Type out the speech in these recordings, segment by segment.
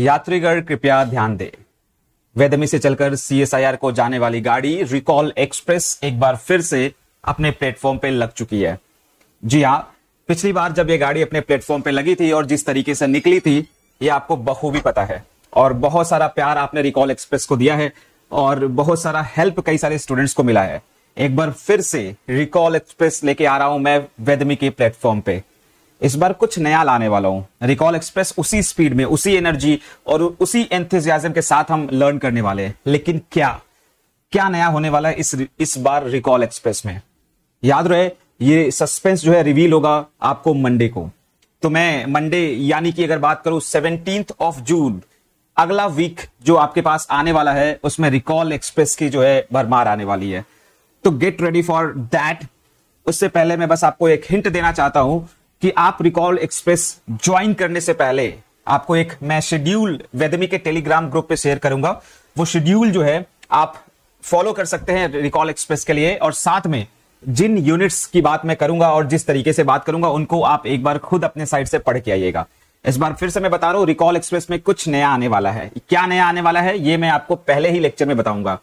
यात्रीगढ़ कृपया ध्यान दें वेदमी से चलकर सीएसआईआर को जाने वाली गाड़ी रिकॉल एक्सप्रेस एक बार फिर से अपने प्लेटफॉर्म पर लग चुकी है जी हाँ पिछली बार जब ये गाड़ी अपने प्लेटफॉर्म पर लगी थी और जिस तरीके से निकली थी ये आपको बखूबी पता है और बहुत सारा प्यार आपने रिकॉल एक्सप्रेस को दिया है और बहुत सारा हेल्प कई सारे स्टूडेंट्स को मिला है एक बार फिर से रिकॉल एक्सप्रेस लेके आ रहा हूं मैं वेदमी के प्लेटफॉर्म पे इस बार कुछ नया लाने वाला हूं रिकॉल एक्सप्रेस उसी स्पीड में उसी एनर्जी और उसी एंथम के साथ हम लर्न करने वाले हैं लेकिन क्या क्या नया होने वाला है इस इस बार रिकॉल एक्सप्रेस में याद रहे ये सस्पेंस जो है रिवील होगा आपको मंडे को तो मैं मंडे यानी कि अगर बात करूं सेवनटीन ऑफ जून अगला वीक जो आपके पास आने वाला है उसमें रिकॉल एक्सप्रेस की जो है भरमार आने वाली है तो गेट रेडी फॉर दैट उससे पहले मैं बस आपको एक हिंट देना चाहता हूं कि आप रिकॉल एक्सप्रेस ज्वाइन करने से पहले आपको एक मैं शेड्यूल वेदमी के टेलीग्राम ग्रुप पे शेयर करूंगा वो शेड्यूल जो है आप फॉलो कर सकते हैं रिकॉल एक्सप्रेस के लिए और साथ में जिन यूनिट्स की बात मैं करूंगा और जिस तरीके से बात करूंगा उनको आप एक बार खुद अपने साइड से पढ़ के आइएगा इस बार फिर से मैं बता रहा हूं रिकॉल एक्सप्रेस में कुछ नया आने वाला है क्या नया आने वाला है ये मैं आपको पहले ही लेक्चर में बताऊंगा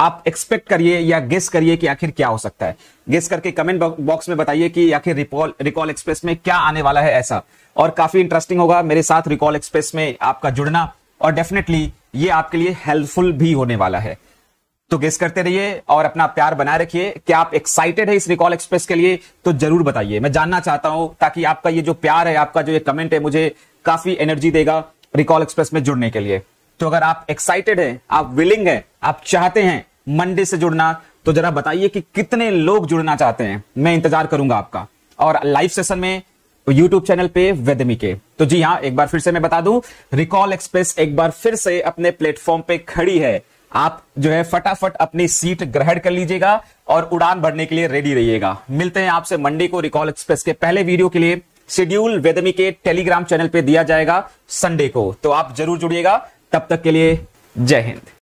आप एक्सपेक्ट करिए या गेस करिए कि आखिर क्या हो सकता है गेस करके कमेंट बॉक्स में बताइए कि आखिर रिकॉल रिकॉल एक्सप्रेस में क्या आने वाला है ऐसा और काफी इंटरेस्टिंग होगा मेरे साथ रिकॉल एक्सप्रेस में आपका जुड़ना और डेफिनेटली ये आपके लिए हेल्पफुल भी होने वाला है तो गेस करते रहिए और अपना प्यार बनाए रखिए क्या आप एक्साइटेड है इस रिकॉल एक्सप्रेस के लिए तो जरूर बताइए मैं जानना चाहता हूं ताकि आपका ये जो प्यार है आपका जो ये कमेंट है मुझे काफी एनर्जी देगा रिकॉल एक्सप्रेस में जुड़ने के लिए तो अगर आप एक्साइटेड हैं आप विलिंग हैं आप चाहते हैं मंडे से जुड़ना तो जरा बताइए कि कितने लोग जुड़ना चाहते हैं मैं इंतजार करूंगा आपका और लाइव सेशन में YouTube चैनल पे वेदमी के तो जी हाँ एक बार फिर से मैं बता दूं रिकॉल एक्सप्रेस एक बार फिर से अपने प्लेटफॉर्म पे खड़ी है आप जो है फटाफट अपनी सीट ग्रहण कर लीजिएगा और उड़ान भरने के लिए रेडी रहिएगा मिलते हैं आपसे मंडे को रिकॉल एक्सप्रेस के पहले वीडियो के लिए शेड्यूल वेदमी के टेलीग्राम चैनल पे दिया जाएगा संडे को तो आप जरूर जुड़िएगा तब तक के लिए जय हिंद